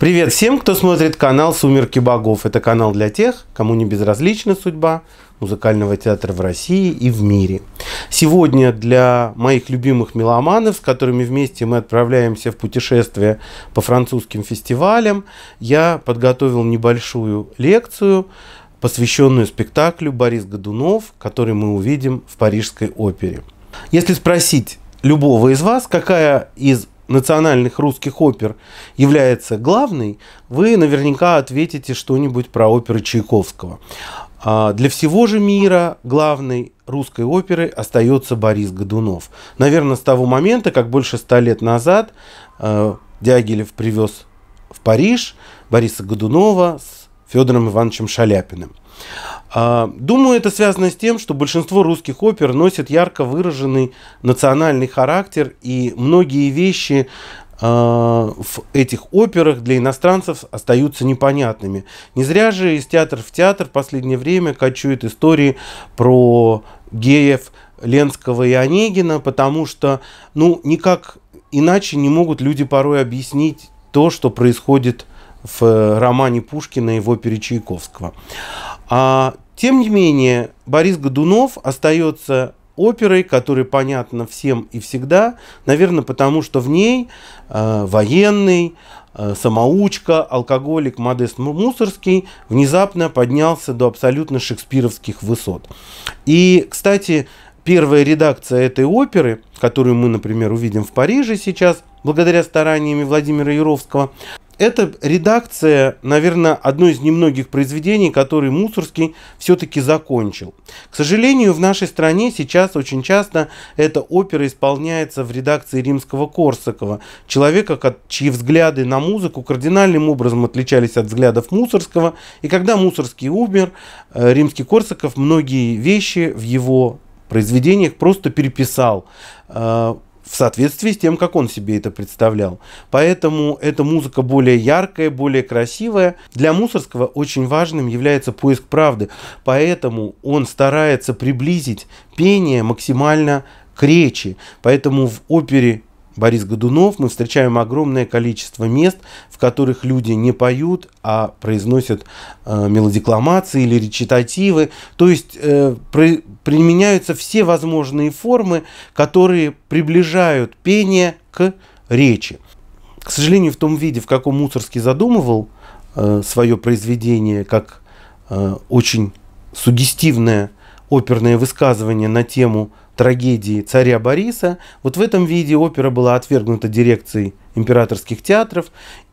Привет всем, кто смотрит канал «Сумерки богов». Это канал для тех, кому не безразлична судьба музыкального театра в России и в мире. Сегодня для моих любимых меломанов, с которыми вместе мы отправляемся в путешествие по французским фестивалям, я подготовил небольшую лекцию, посвященную спектаклю «Борис Годунов», который мы увидим в Парижской опере. Если спросить любого из вас, какая из национальных русских опер является главной, вы наверняка ответите что-нибудь про оперы Чайковского. А, для всего же мира главной русской оперы остается Борис Годунов. Наверное, с того момента, как больше ста лет назад э, Дягилев привез в Париж Бориса Годунова с Федором Ивановичем Шаляпиным. А, думаю, это связано с тем, что большинство русских опер носят ярко выраженный национальный характер, и многие вещи а, в этих операх для иностранцев остаются непонятными. Не зря же из театра в театр в последнее время кочуют истории про геев Ленского и Онегина, потому что, ну, никак иначе не могут люди порой объяснить то, что происходит в э, романе Пушкина и в опере Чайковского. А тем не менее, Борис Годунов остается оперой, которая понятна всем и всегда, наверное, потому что в ней э, военный, э, самоучка, алкоголик Модест Мусорский внезапно поднялся до абсолютно шекспировских высот. И, кстати, первая редакция этой оперы, которую мы, например, увидим в Париже сейчас, благодаря стараниями Владимира Яровского. Это редакция, наверное, одно из немногих произведений, которые Мусорский все-таки закончил. К сожалению, в нашей стране сейчас очень часто эта опера исполняется в редакции римского Корсакова, человека, чьи взгляды на музыку кардинальным образом отличались от взглядов Мусорского. И когда Мусорский умер, э, римский Корсаков многие вещи в его произведениях просто переписал, э, в соответствии с тем, как он себе это представлял. Поэтому эта музыка более яркая, более красивая. Для Мусорского очень важным является поиск правды, поэтому он старается приблизить пение максимально к речи. Поэтому в опере Борис Годунов мы встречаем огромное количество мест, в которых люди не поют, а произносят э, мелодикламации или речитативы. То есть э, применяются все возможные формы, которые приближают пение к речи. К сожалению, в том виде, в каком Мусорский задумывал э, свое произведение, как э, очень сугестивное оперное высказывание на тему трагедии царя Бориса. Вот в этом виде опера была отвергнута дирекцией императорских театров,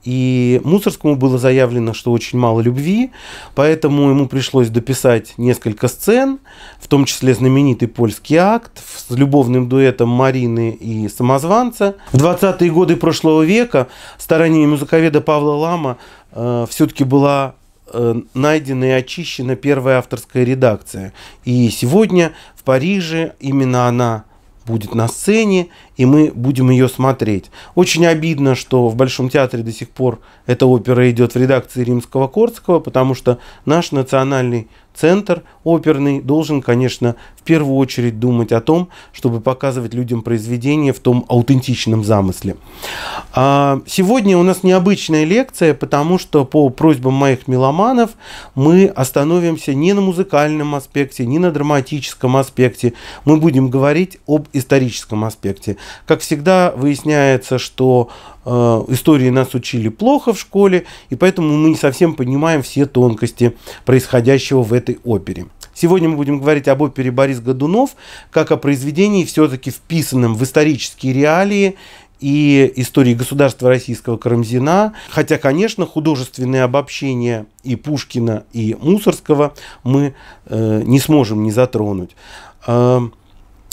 и Мусорскому было заявлено, что очень мало любви, поэтому ему пришлось дописать несколько сцен, в том числе знаменитый польский акт с любовным дуэтом Марины и самозванца. В 20-е годы прошлого века старание музыковеда Павла Лама э, все-таки была Э, найдена и очищена первая авторская редакция. И сегодня в Париже именно она будет на сцене, и мы будем ее смотреть. Очень обидно, что в Большом театре до сих пор эта опера идет в редакции Римского Корского, потому что наш национальный центр оперный должен, конечно, в первую очередь думать о том, чтобы показывать людям произведение в том аутентичном замысле. А, сегодня у нас необычная лекция, потому что по просьбам моих меломанов мы остановимся не на музыкальном аспекте, не на драматическом аспекте. Мы будем говорить об историческом аспекте. Как всегда, выясняется, что э, истории нас учили плохо в школе, и поэтому мы не совсем понимаем все тонкости происходящего в этой опере. Сегодня мы будем говорить об опере Борис Годунов, как о произведении, все-таки вписанном в исторические реалии и истории государства российского Карамзина. Хотя, конечно, художественные обобщения и Пушкина, и Мусорского мы э, не сможем не затронуть. Э,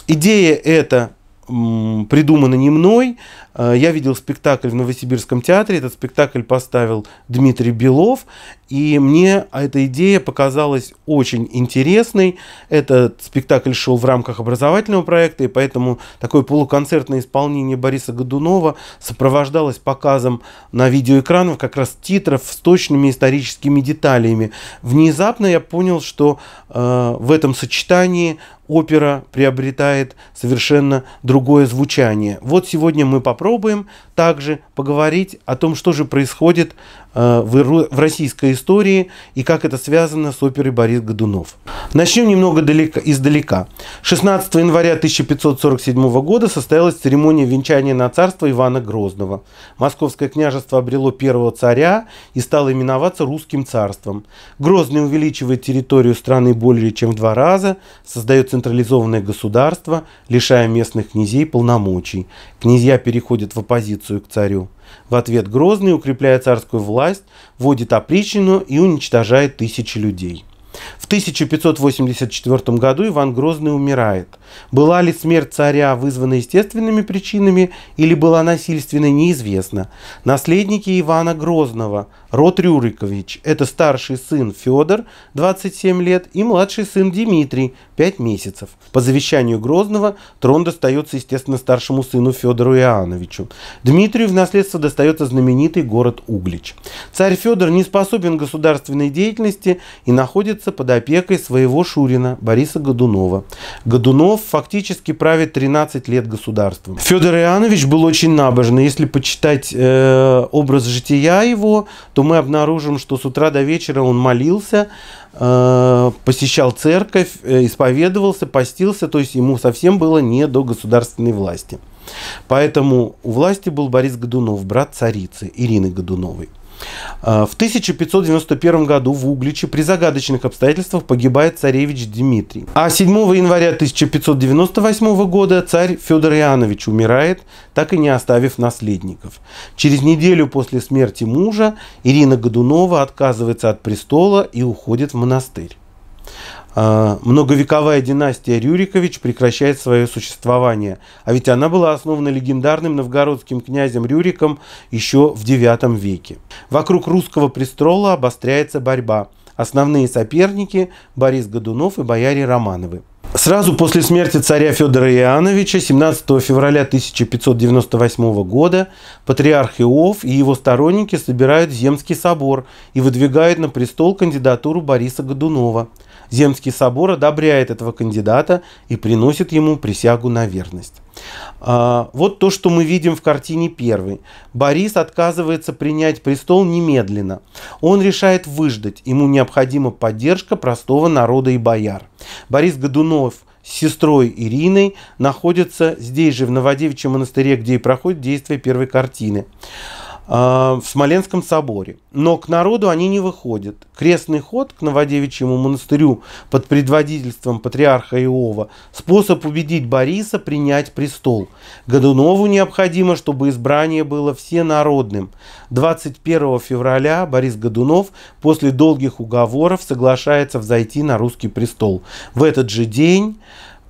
идея эта придумано не мной. Э, я видел спектакль в Новосибирском театре, этот спектакль поставил Дмитрий Белов, и мне эта идея показалась очень интересной. Этот спектакль шел в рамках образовательного проекта, и поэтому такое полуконцертное исполнение Бориса Годунова сопровождалось показом на видеоэкранах как раз титров с точными историческими деталями. Внезапно я понял, что э, в этом сочетании опера приобретает совершенно другое звучание. Вот сегодня мы попробуем также поговорить о том, что же происходит Э, в российской истории и как это связано с оперой Борис Годунов. Начнем немного далека, издалека. 16 января 1547 года состоялась церемония венчания на царство Ивана Грозного. Московское княжество обрело первого царя и стало именоваться Русским царством. Грозный увеличивает территорию страны более чем в два раза, создает централизованное государство, лишая местных князей полномочий. Князья переходят в оппозицию к царю. В ответ Грозный, укрепляя царскую власть, вводит опричнину и уничтожает тысячи людей. В 1584 году Иван Грозный умирает. Была ли смерть царя вызвана естественными причинами или была насильственной, неизвестно. Наследники Ивана Грозного, род Рюрикович, это старший сын Федор, 27 лет, и младший сын Дмитрий, 5 месяцев. По завещанию Грозного трон достается, естественно, старшему сыну Федору Иоанновичу. Дмитрию в наследство достается знаменитый город Углич. Царь Федор не способен к государственной деятельности и находится находится под опекой своего Шурина Бориса Годунова. Годунов фактически правит 13 лет государством. Федор Иоаннович был очень набожный. Если почитать э, образ жития его, то мы обнаружим, что с утра до вечера он молился, э, посещал церковь, э, исповедовался, постился, то есть ему совсем было не до государственной власти. Поэтому у власти был Борис Годунов, брат царицы Ирины Годуновой. А, в 1591 году в Угличе при загадочных обстоятельствах погибает царевич Дмитрий. А 7 января 1598 года царь Федор Иоаннович умирает, так и не оставив наследников. Через неделю после смерти мужа Ирина Годунова отказывается от престола и уходит в монастырь. А, многовековая династия Рюрикович прекращает свое существование. А ведь она была основана легендарным новгородским князем Рюриком еще в IX веке. Вокруг русского престола обостряется борьба. Основные соперники – Борис Годунов и бояре Романовы. Сразу после смерти царя Федора Иоанновича 17 февраля 1598 года патриарх Иов и его сторонники собирают Земский собор и выдвигают на престол кандидатуру Бориса Годунова – Земский собор одобряет этого кандидата и приносит ему присягу на верность. А, вот то, что мы видим в картине первой. Борис отказывается принять престол немедленно. Он решает выждать. Ему необходима поддержка простого народа и бояр. Борис Годунов с сестрой Ириной находится здесь же, в Новодевичьем монастыре, где и проходит действие первой картины. А, в Смоленском соборе. Но к народу они не выходят. Крестный ход к Новодевичьему монастырю под предводительством патриарха Иова – способ убедить Бориса принять престол. Годунову необходимо, чтобы избрание было всенародным. 21 февраля Борис Годунов после долгих уговоров соглашается взойти на русский престол. В этот же день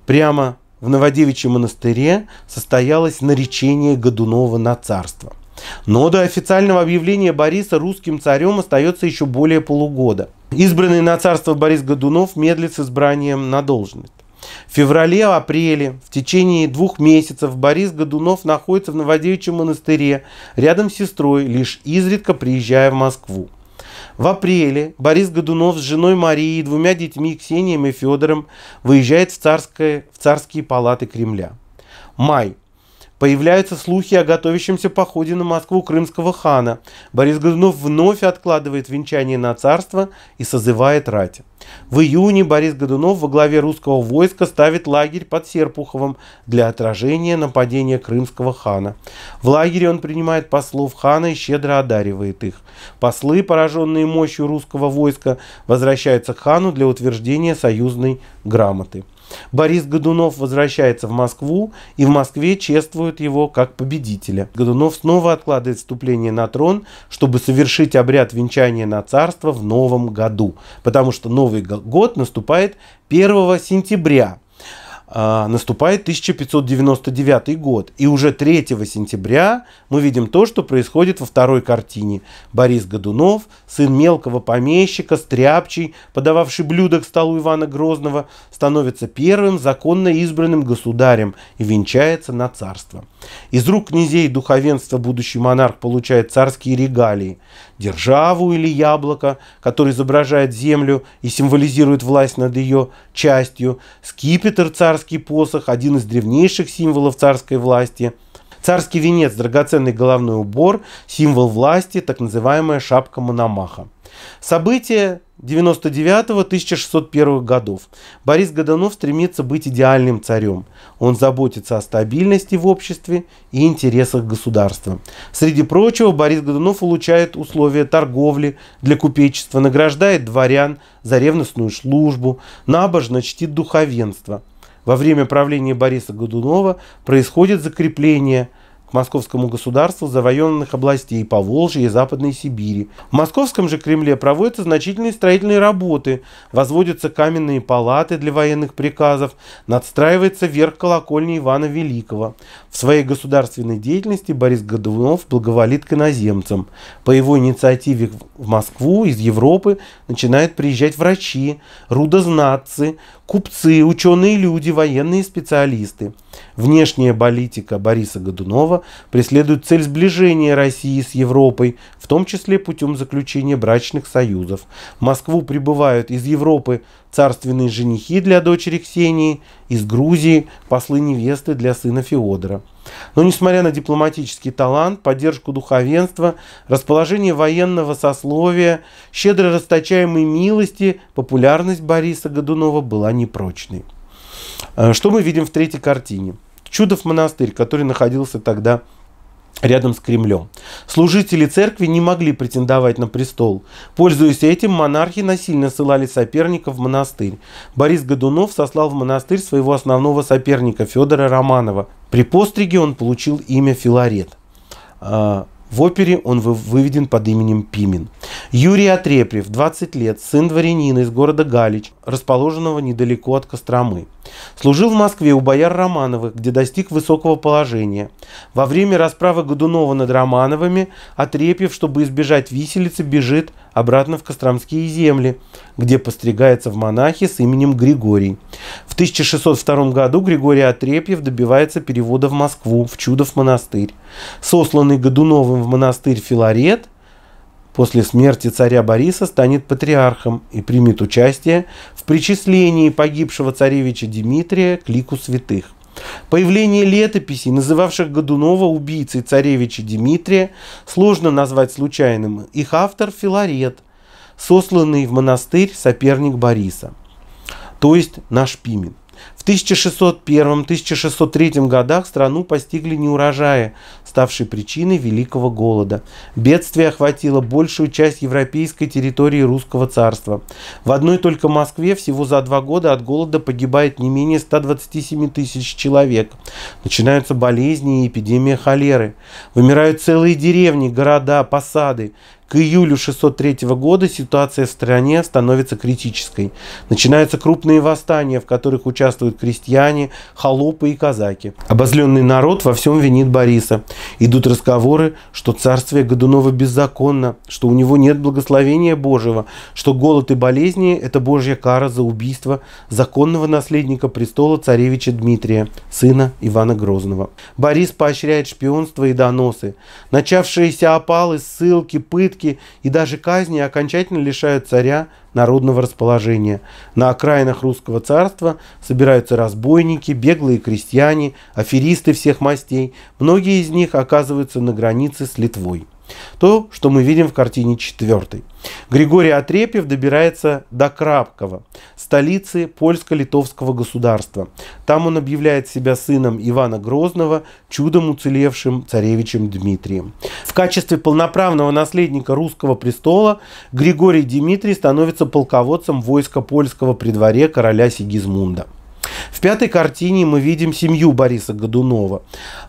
прямо в Новодевичьем монастыре состоялось наречение Годунова на царство. Но до официального объявления Бориса русским царем остается еще более полугода. Избранный на царство Борис Годунов медлит с избранием на должность. В феврале-апреле в течение двух месяцев Борис Годунов находится в Новодевичьем монастыре рядом с сестрой, лишь изредка приезжая в Москву. В апреле Борис Годунов с женой Марией и двумя детьми Ксением и Федором выезжает в, царское, в царские палаты Кремля. Май. Появляются слухи о готовящемся походе на Москву крымского хана. Борис Годунов вновь откладывает венчание на царство и созывает рать. В июне Борис Годунов во главе русского войска ставит лагерь под Серпуховым для отражения нападения крымского хана. В лагере он принимает послов хана и щедро одаривает их. Послы, пораженные мощью русского войска, возвращаются к хану для утверждения союзной грамоты. Борис Годунов возвращается в Москву, и в Москве чествуют его как победителя. Годунов снова откладывает вступление на трон, чтобы совершить обряд венчания на царство в новом году, потому что Новый год наступает 1 сентября. А, наступает 1599 год. И уже 3 сентября мы видим то, что происходит во второй картине. Борис Годунов, сын мелкого помещика, стряпчий, подававший блюдо к столу Ивана Грозного, становится первым законно избранным государем и венчается на царство. Из рук князей духовенства будущий монарх получает царские регалии державу или яблоко, которое изображает землю и символизирует власть над ее частью, скипетр – царский посох, один из древнейших символов царской власти, царский венец – драгоценный головной убор, символ власти, так называемая шапка Мономаха. События 99-1601 годов. Борис Годунов стремится быть идеальным царем. Он заботится о стабильности в обществе и интересах государства. Среди прочего, Борис Годунов улучшает условия торговли для купечества, награждает дворян за ревностную службу, набожно чтит духовенство. Во время правления Бориса Годунова происходит закрепление – к московскому государству завоеванных областей Поволжья и Западной Сибири. В московском же Кремле проводятся значительные строительные работы, возводятся каменные палаты для военных приказов, надстраивается верх колокольни Ивана Великого. В своей государственной деятельности Борис Годунов благоволит к иноземцам. По его инициативе в Москву из Европы начинают приезжать врачи, рудознатцы, купцы, ученые люди, военные специалисты. Внешняя политика Бориса Годунова преследует цель сближения России с Европой, в том числе путем заключения брачных союзов. В Москву прибывают из Европы царственные женихи для дочери Ксении, из Грузии послы невесты для сына Феодора. Но несмотря на дипломатический талант, поддержку духовенства, расположение военного сословия, щедро расточаемой милости, популярность Бориса Годунова была непрочной. А, что мы видим в третьей картине? Чудов монастырь, который находился тогда рядом с Кремлем. Служители церкви не могли претендовать на престол. Пользуясь этим, монархи насильно ссылали соперников в монастырь. Борис Годунов сослал в монастырь своего основного соперника Федора Романова, при постриге он получил имя Филарет. А, в опере он выведен под именем Пимен. Юрий Отрепьев, 20 лет, сын дворянина из города Галич, расположенного недалеко от Костромы. Служил в Москве у бояр Романовых, где достиг высокого положения. Во время расправы Годунова над Романовыми Отрепьев, чтобы избежать виселицы, бежит обратно в Костромские земли, где постригается в монахи с именем Григорий. В 1602 году Григорий Отрепьев добивается перевода в Москву, в Чудов монастырь. Сосланный Годуновым в монастырь Филарет – после смерти царя Бориса станет патриархом и примет участие в причислении погибшего царевича Дмитрия к лику святых. Появление летописей, называвших Годунова убийцей царевича Дмитрия, сложно назвать случайным. Их автор Филарет, сосланный в монастырь соперник Бориса, то есть наш Пимен. В 1601-1603 годах страну постигли неурожаи, ставшие причиной Великого голода. Бедствие охватило большую часть европейской территории Русского царства. В одной только Москве всего за два года от голода погибает не менее 127 тысяч человек. Начинаются болезни и эпидемия холеры. Вымирают целые деревни, города, посады. К июлю 603 года ситуация в стране становится критической. Начинаются крупные восстания, в которых участвуют крестьяне, холопы и казаки. Обозленный народ во всем винит Бориса. Идут разговоры, что царствие Годунова беззаконно, что у него нет благословения Божьего, что голод и болезни – это божья кара за убийство законного наследника престола царевича Дмитрия, сына Ивана Грозного. Борис поощряет шпионство и доносы. Начавшиеся опалы, ссылки, пытки пытки и даже казни окончательно лишают царя народного расположения. На окраинах русского царства собираются разбойники, беглые крестьяне, аферисты всех мастей. Многие из них оказываются на границе с Литвой. То, что мы видим в картине 4. Григорий Отрепьев добирается до Крапкова, столицы польско-литовского государства. Там он объявляет себя сыном Ивана Грозного, чудом уцелевшим царевичем Дмитрием. В качестве полноправного наследника русского престола Григорий Дмитрий становится полководцем войска польского при дворе короля Сигизмунда. В пятой картине мы видим семью Бориса Годунова.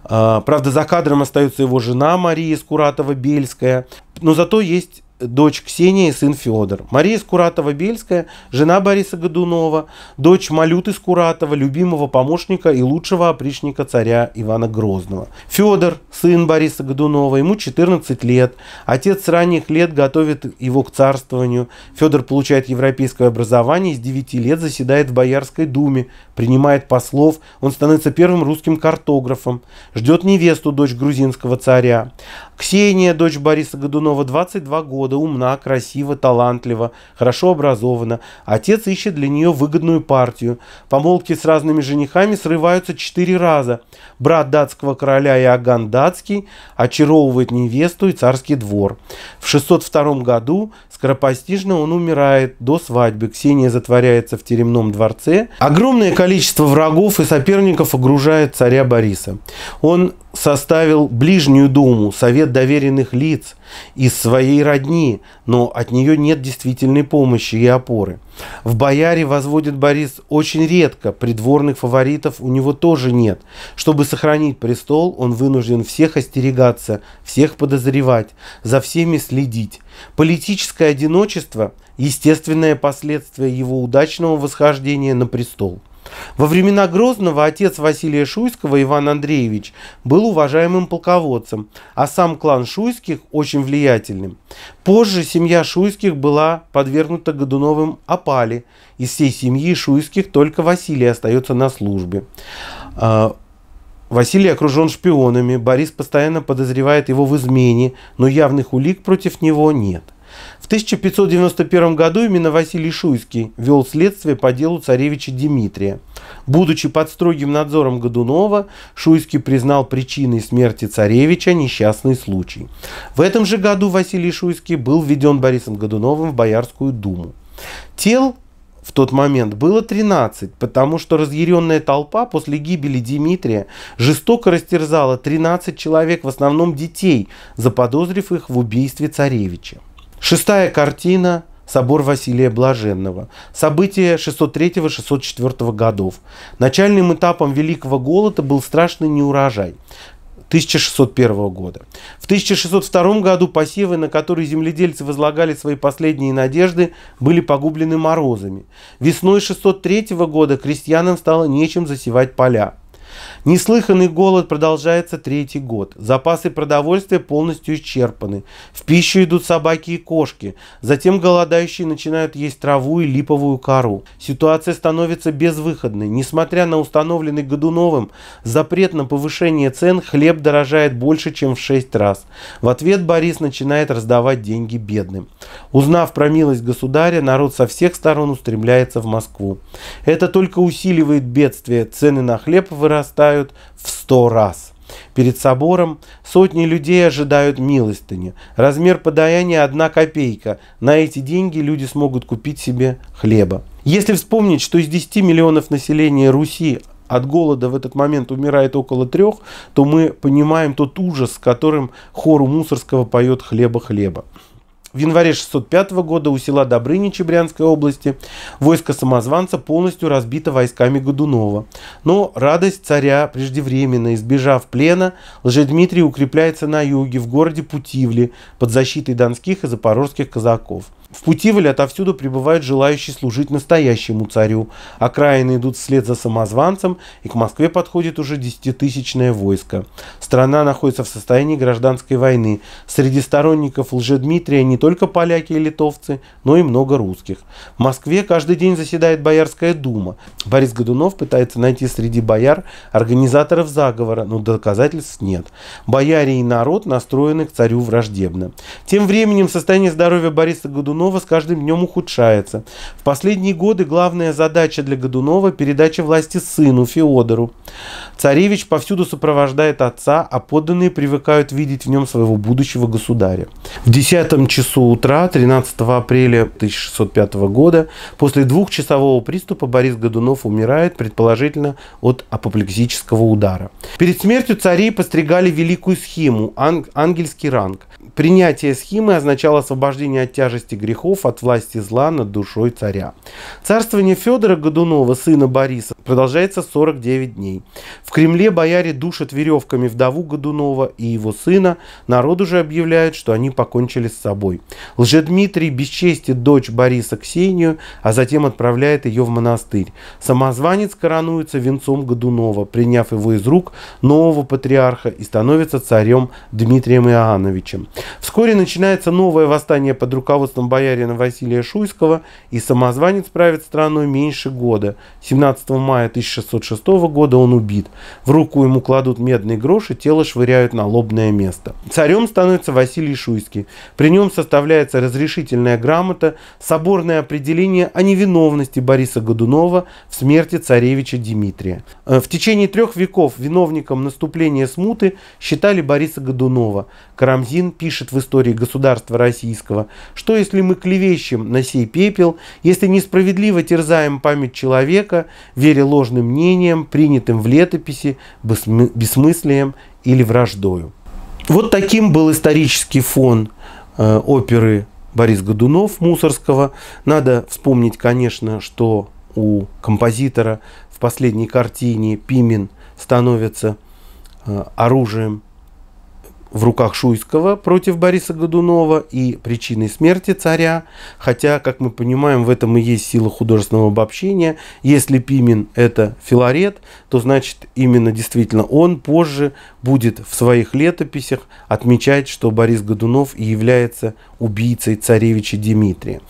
А, правда, за кадром остается его жена Мария Скуратова-Бельская, но зато есть дочь Ксения и сын Федор. Мария Скуратова-Бельская, жена Бориса Годунова, дочь Малюты Скуратова, любимого помощника и лучшего опричника царя Ивана Грозного. Федор, сын Бориса Годунова, ему 14 лет. Отец с ранних лет готовит его к царствованию. Федор получает европейское образование и с 9 лет заседает в Боярской думе, принимает послов, он становится первым русским картографом, ждет невесту, дочь грузинского царя. Ксения, дочь Бориса Годунова, 22 года природа, умна, красива, талантлива, хорошо образована. Отец ищет для нее выгодную партию. Помолвки с разными женихами срываются четыре раза. Брат датского короля Иоганн Датский очаровывает невесту и царский двор. В 602 году скоропостижно он умирает до свадьбы. Ксения затворяется в теремном дворце. Огромное количество врагов и соперников окружает царя Бориса. Он составил ближнюю думу, совет доверенных лиц из своей родни, но от нее нет действительной помощи и опоры. В бояре возводит Борис очень редко, придворных фаворитов у него тоже нет. Чтобы сохранить престол, он вынужден всех остерегаться, всех подозревать, за всеми следить. Политическое одиночество – естественное последствие его удачного восхождения на престол – во времена Грозного отец Василия Шуйского, Иван Андреевич, был уважаемым полководцем, а сам клан Шуйских очень влиятельным. Позже семья Шуйских была подвергнута Годуновым опале. Из всей семьи Шуйских только Василий остается на службе. А, Василий окружен шпионами, Борис постоянно подозревает его в измене, но явных улик против него нет – в 1591 году именно Василий Шуйский вел следствие по делу царевича Дмитрия. Будучи под строгим надзором Годунова, Шуйский признал причиной смерти царевича несчастный случай. В этом же году Василий Шуйский был введен Борисом Годуновым в Боярскую думу. Тел в тот момент было 13, потому что разъяренная толпа после гибели Дмитрия жестоко растерзала 13 человек, в основном детей, заподозрив их в убийстве царевича. Шестая картина Собор Василия Блаженного. События 603-604 годов. Начальным этапом Великого Голода был страшный неурожай. 1601 года. В 1602 году посевы, на которые земледельцы возлагали свои последние надежды, были погублены морозами. Весной 603 года крестьянам стало нечем засевать поля. Неслыханный голод продолжается третий год. Запасы продовольствия полностью исчерпаны. В пищу идут собаки и кошки. Затем голодающие начинают есть траву и липовую кору. Ситуация становится безвыходной. Несмотря на установленный Годуновым запрет на повышение цен, хлеб дорожает больше, чем в 6 раз. В ответ Борис начинает раздавать деньги бедным. Узнав про милость государя, народ со всех сторон устремляется в Москву. Это только усиливает бедствие. Цены на хлеб вырастают возрастают в сто раз. Перед собором сотни людей ожидают милостыни. Размер подаяния – одна копейка. На эти деньги люди смогут купить себе хлеба. Если вспомнить, что из 10 миллионов населения Руси от голода в этот момент умирает около трех, то мы понимаем тот ужас, с которым хор Мусорского поет «Хлеба, хлеба». В январе 605 года у села Добрыни Чебрянской области войско самозванца полностью разбито войсками Годунова. Но радость царя преждевременно, избежав плена, Лжедмитрий укрепляется на юге, в городе Путивле, под защитой донских и запорожских казаков – в Путивле отовсюду прибывают желающие служить настоящему царю. Окраины идут вслед за самозванцем, и к Москве подходит уже десятитысячное войско. Страна находится в состоянии гражданской войны. Среди сторонников лжедмитрия не только поляки и литовцы, но и много русских. В Москве каждый день заседает Боярская дума. Борис Годунов пытается найти среди бояр организаторов заговора, но доказательств нет. Бояре и народ настроены к царю враждебно. Тем временем состояние здоровья Бориса Годунова Годунова с каждым днем ухудшается. В последние годы главная задача для Годунова – передача власти сыну Феодору. Царевич повсюду сопровождает отца, а подданные привыкают видеть в нем своего будущего государя. В 10 часу утра 13 апреля 1605 года после двухчасового приступа Борис Годунов умирает, предположительно, от апоплексического удара. Перед смертью царей постригали великую схему ангельский ранг. Принятие схемы означало освобождение от тяжести грехов, от власти зла над душой царя. Царствование Федора Годунова, сына Бориса, продолжается 49 дней. В Кремле бояре душат веревками вдову Годунова и его сына. Народ уже объявляет, что они покончили с собой. Лжедмитрий бесчестит дочь Бориса Ксению, а затем отправляет ее в монастырь. Самозванец коронуется венцом Годунова, приняв его из рук нового патриарха и становится царем Дмитрием Иоанновичем. Вскоре начинается новое восстание под руководством боярина Василия Шуйского, и самозванец правит страной меньше года. 17 мая 1606 года он убит. В руку ему кладут медный грош и тело швыряют на лобное место. Царем становится Василий Шуйский. При нем составляется разрешительная грамота, соборное определение о невиновности Бориса Годунова в смерти царевича Дмитрия. Э, в течение трех веков виновником наступления смуты считали Бориса Годунова. Карамзин пишет пишет в истории государства российского, что если мы клевещем на сей пепел, если несправедливо терзаем память человека, веря ложным мнениям, принятым в летописи, бессмыслием или враждою. Вот таким был исторический фон э, оперы Борис Годунов Мусорского. Надо вспомнить, конечно, что у композитора в последней картине Пимен становится э, оружием в руках Шуйского против Бориса Годунова и причиной смерти царя, хотя, как мы понимаем, в этом и есть сила художественного обобщения. Если Пимен – это Филарет, то значит именно действительно он позже будет в своих летописях отмечать, что Борис Годунов является убийцей царевича Дмитрия.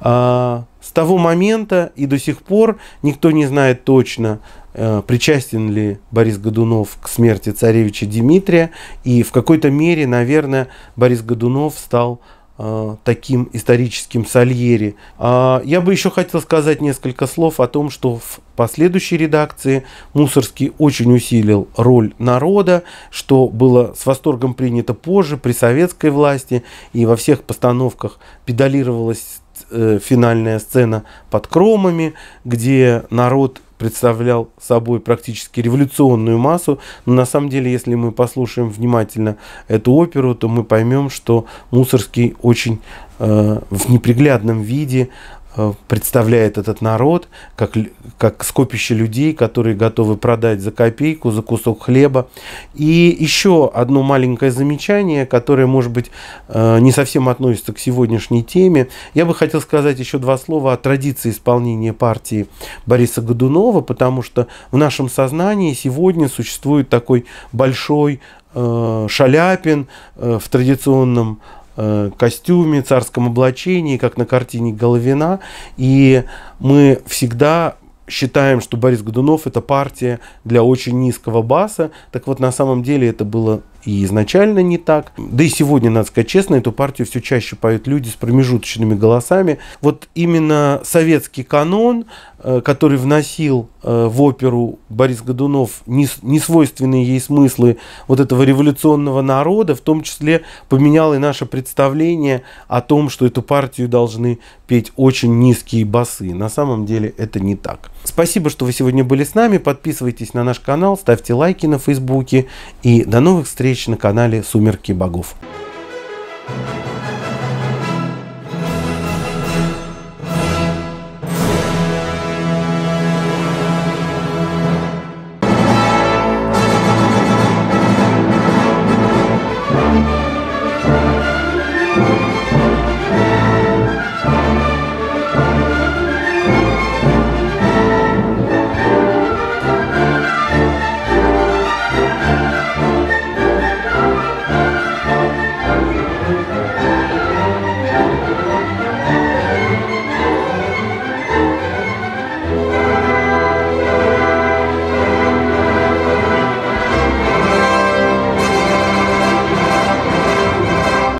А, с того момента и до сих пор никто не знает точно, Э, причастен ли Борис Годунов к смерти царевича Дмитрия, и в какой-то мере, наверное, Борис Годунов стал э, таким историческим Сальери. А, я бы еще хотел сказать несколько слов о том, что в последующей редакции Мусорский очень усилил роль народа, что было с восторгом принято позже при советской власти, и во всех постановках педалировалась э, финальная сцена под кромами, где народ представлял собой практически революционную массу. Но на самом деле, если мы послушаем внимательно эту оперу, то мы поймем, что Мусорский очень э, в неприглядном виде Э, представляет этот народ как, как скопище людей, которые готовы продать за копейку, за кусок хлеба. И еще одно маленькое замечание, которое, может быть, э, не совсем относится к сегодняшней теме. Я бы хотел сказать еще два слова о традиции исполнения партии Бориса Годунова, потому что в нашем сознании сегодня существует такой большой э, Шаляпин в традиционном Э, костюме, царском облачении, как на картине Головина. И мы всегда считаем, что Борис Годунов – это партия для очень низкого баса. Так вот, на самом деле это было и изначально не так. Да и сегодня, надо сказать честно, эту партию все чаще поют люди с промежуточными голосами. Вот именно советский канон, э, который вносил э, в оперу Борис Годунов несвойственные ей смыслы вот этого революционного народа, в том числе поменял и наше представление о том, что эту партию должны петь очень низкие басы. На самом деле это не так. Спасибо, что вы сегодня были с нами. Подписывайтесь на наш канал, ставьте лайки на Фейсбуке и до новых встреч встреч на канале «Сумерки богов».